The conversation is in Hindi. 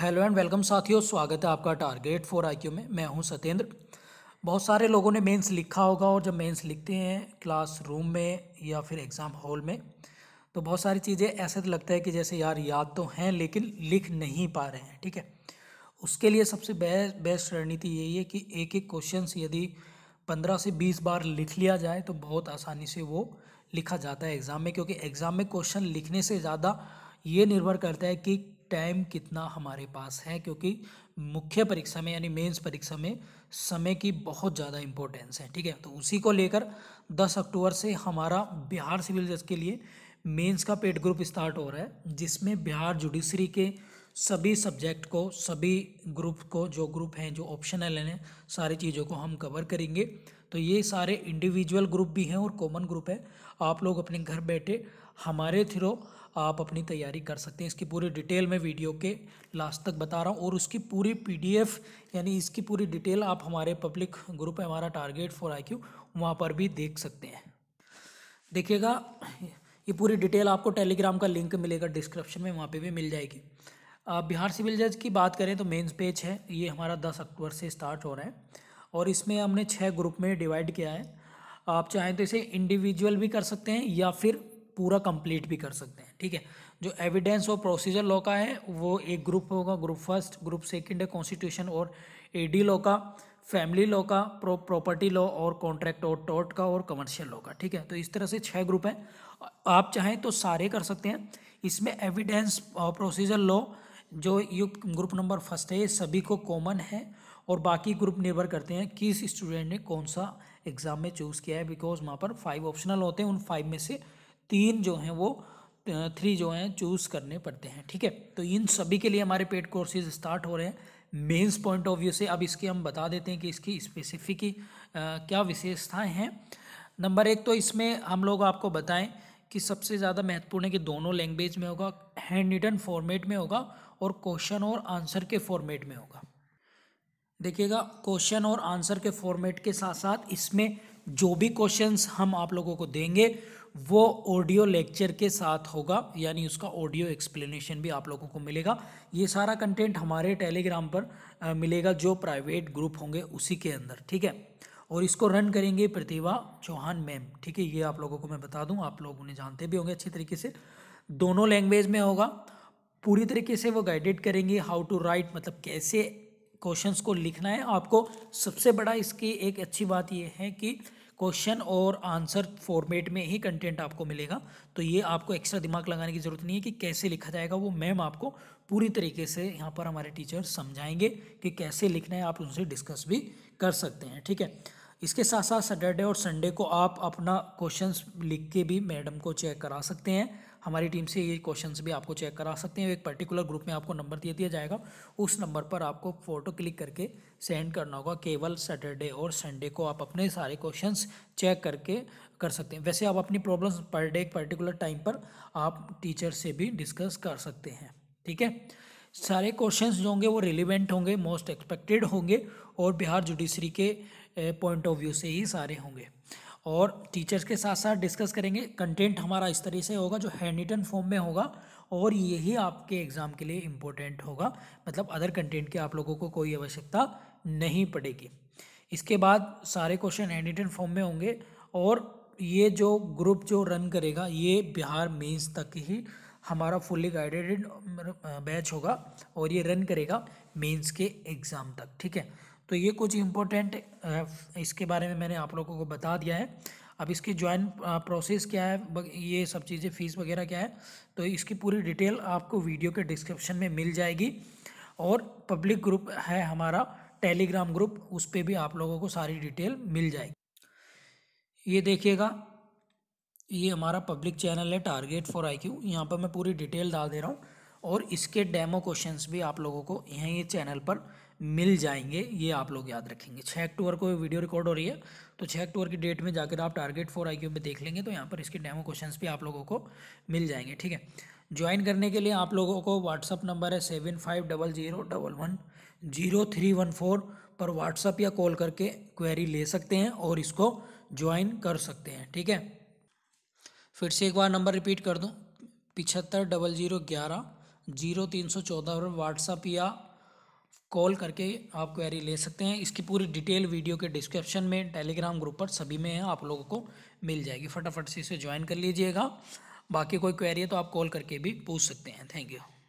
हेलो एंड वेलकम साथियों स्वागत है आपका टारगेट फॉर आईक्यू में मैं हूं सत्येंद्र बहुत सारे लोगों ने मेंस लिखा होगा और जब मेंस लिखते हैं क्लास रूम में या फिर एग्ज़ाम हॉल में तो बहुत सारी चीज़ें ऐसे तो लगता है कि जैसे यार याद तो हैं लेकिन लिख नहीं पा रहे हैं ठीक है उसके लिए सबसे बे, बेस्ट रणनीति यही है कि एक एक क्वेश्चन यदि पंद्रह से बीस बार लिख लिया जाए तो बहुत आसानी से वो लिखा जाता है एग्ज़ाम में क्योंकि एग्ज़ाम में क्वेश्चन लिखने से ज़्यादा ये निर्भर करता है कि टाइम कितना हमारे पास है क्योंकि मुख्य परीक्षा में यानी मेंस परीक्षा में समय की बहुत ज़्यादा इम्पोर्टेंस है ठीक है तो उसी को लेकर 10 अक्टूबर से हमारा बिहार सिविल जज के लिए मेंस का पेड ग्रुप स्टार्ट हो रहा है जिसमें बिहार जुडिशरी के सभी सब्जेक्ट को सभी ग्रुप को जो ग्रुप हैं जो ऑप्शनल हैं सारी चीज़ों को हम कवर करेंगे तो ये सारे इंडिविजुअल ग्रुप भी हैं और कॉमन ग्रुप है आप लोग अपने घर बैठे हमारे थ्रू आप अपनी तैयारी कर सकते हैं इसकी पूरी डिटेल मैं वीडियो के लास्ट तक बता रहा हूँ और उसकी पूरी पीडीएफ यानी इसकी पूरी डिटेल आप हमारे पब्लिक ग्रुप है हमारा टारगेट फॉर आई क्यू वहाँ पर भी देख सकते हैं देखिएगा ये पूरी डिटेल आपको टेलीग्राम का लिंक मिलेगा डिस्क्रिप्शन में वहाँ पर भी मिल जाएगी बिहार सिविल जज की बात करें तो मेन्स पेज है ये हमारा दस अक्टूबर से स्टार्ट हो रहा है और इसमें हमने छः ग्रुप में डिवाइड किया है आप चाहें तो इसे इंडिविजुअल भी कर सकते हैं या फिर पूरा कंप्लीट भी कर सकते हैं ठीक है जो एविडेंस और प्रोसीजर लॉ का है वो एक ग्रुप होगा ग्रुप फर्स्ट ग्रुप सेकंड है कॉन्स्टिट्यूशन और एडी लॉ का फैमिली लॉ का प्रॉपर्टी लॉ और कॉन्ट्रैक्ट और टॉट का और कमर्शियल लॉ का ठीक है तो इस तरह से छः ग्रुप हैं आप चाहें तो सारे कर सकते हैं इसमें एविडेंस प्रोसीजर लॉ जो ये ग्रुप नंबर फर्स्ट है ये सभी को कॉमन है और बाकी ग्रुप निर्भर करते हैं किस स्टूडेंट ने कौन सा एग्ज़ाम में चूज़ किया है बिकॉज वहाँ पर फाइव ऑप्शनल होते हैं उन फाइव में से तीन जो हैं वो थ्री जो हैं चूज़ करने पड़ते हैं ठीक है तो इन सभी के लिए हमारे पेड कोर्सेज स्टार्ट हो रहे हैं मेंस पॉइंट ऑफ व्यू से अब इसके हम बता देते हैं कि इसकी स्पेसिफिक क्या विशेषताएं हैं नंबर एक तो इसमें हम लोग आपको बताएं कि सबसे ज़्यादा महत्वपूर्ण है कि दोनों लैंग्वेज में होगा हैंड रिटन फॉर्मेट में होगा और क्वेश्चन और आंसर के फॉर्मेट में होगा देखिएगा क्वेश्चन और आंसर के फॉर्मेट के साथ साथ इसमें जो भी क्वेश्चंस हम आप लोगों को देंगे वो ऑडियो लेक्चर के साथ होगा यानी उसका ऑडियो एक्सप्लेनेशन भी आप लोगों को मिलेगा ये सारा कंटेंट हमारे टेलीग्राम पर आ, मिलेगा जो प्राइवेट ग्रुप होंगे उसी के अंदर ठीक है और इसको रन करेंगे प्रतिभा चौहान मैम ठीक है ये आप लोगों को मैं बता दूँ आप लोग उन्हें जानते भी होंगे अच्छे तरीके से दोनों लैंग्वेज में होगा पूरी तरीके से वो गाइडेड करेंगे हाउ टू राइट मतलब कैसे क्वेश्चंस को लिखना है आपको सबसे बड़ा इसकी एक अच्छी बात यह है कि क्वेश्चन और आंसर फॉर्मेट में ही कंटेंट आपको मिलेगा तो ये आपको एक्स्ट्रा दिमाग लगाने की ज़रूरत नहीं है कि कैसे लिखा जाएगा वो मैम आपको पूरी तरीके से यहाँ पर हमारे टीचर समझाएंगे कि कैसे लिखना है आप उनसे डिस्कस भी कर सकते हैं ठीक है इसके साथ साथ सैटरडे और संडे को आप अपना क्वेश्चंस लिख के भी मैडम को चेक करा सकते हैं हमारी टीम से ये क्वेश्चंस भी आपको चेक करा सकते हैं एक पर्टिकुलर ग्रुप में आपको नंबर दे दिया जाएगा उस नंबर पर आपको फ़ोटो क्लिक करके सेंड करना होगा केवल सैटरडे और संडे को आप अपने सारे क्वेश्चन चेक करके कर सकते हैं वैसे आप अपनी प्रॉब्लम्स पर डे एक पर्टिकुलर टाइम पर आप टीचर से भी डिस्कस कर सकते हैं ठीक है सारे क्वेश्चंस जो होंगे वो रिलेवेंट होंगे मोस्ट एक्सपेक्टेड होंगे और बिहार जुडिशरी के पॉइंट ऑफ व्यू से ही सारे होंगे और टीचर्स के साथ साथ डिस्कस करेंगे कंटेंट हमारा इस तरह से होगा जो हैंड रिटन फॉर्म में होगा और यही आपके एग्ज़ाम के लिए इम्पोर्टेंट होगा मतलब अदर कंटेंट की आप लोगों को कोई आवश्यकता नहीं पड़ेगी इसके बाद सारे क्वेश्चन हैंड रिटन फॉर्म में होंगे और ये जो ग्रुप जो रन करेगा ये बिहार मेंस तक ही हमारा फुल्ली गाइडेड बैच होगा और ये रन करेगा मेंस के एग्ज़ाम तक ठीक है तो ये कुछ इम्पोर्टेंट इसके बारे में मैंने आप लोगों को बता दिया है अब इसकी ज्वाइन प्रोसेस क्या है ये सब चीज़ें फ़ीस वगैरह क्या है तो इसकी पूरी डिटेल आपको वीडियो के डिस्क्रिप्शन में मिल जाएगी और पब्लिक ग्रुप है हमारा टेलीग्राम ग्रुप उस पर भी आप लोगों को सारी डिटेल मिल जाएगी ये देखिएगा ये हमारा पब्लिक चैनल है टारगेट फॉर आई क्यू यहाँ पर मैं पूरी डिटेल डाल दे रहा हूँ और इसके डेमो क्वेश्चंस भी आप लोगों को यहीं चैनल पर मिल जाएंगे ये आप लोग याद रखेंगे छः अक्टूबर को वीडियो रिकॉर्ड हो रही है तो छः अक्टूबर की डेट में जाकर आप टारगेट फोर आई क्यू देख लेंगे तो यहाँ पर इसके डेमो क्वेश्चंस भी आप लोगों को मिल जाएंगे ठीक है ज्वाइन करने के लिए आप लोगों को व्हाट्सअप नंबर है seven five double zero double one zero three one four पर व्हाट्सअप या कॉल करके क्वेरी ले सकते हैं और इसको ज्वाइन कर सकते हैं ठीक है फिर से एक बार नंबर रिपीट कर दूँ पिछहत्तर डबल जीरो ग्यारह जीरो तीन सौ चौदह पर व्हाट्सअप या कॉल करके आप क्वेरी ले सकते हैं इसकी पूरी डिटेल वीडियो के डिस्क्रिप्शन में टेलीग्राम ग्रुप पर सभी में है आप लोगों को मिल जाएगी फटाफट से इसे ज्वाइन कर लीजिएगा बाकी कोई क्वेरी है तो आप कॉल करके भी पूछ सकते हैं थैंक यू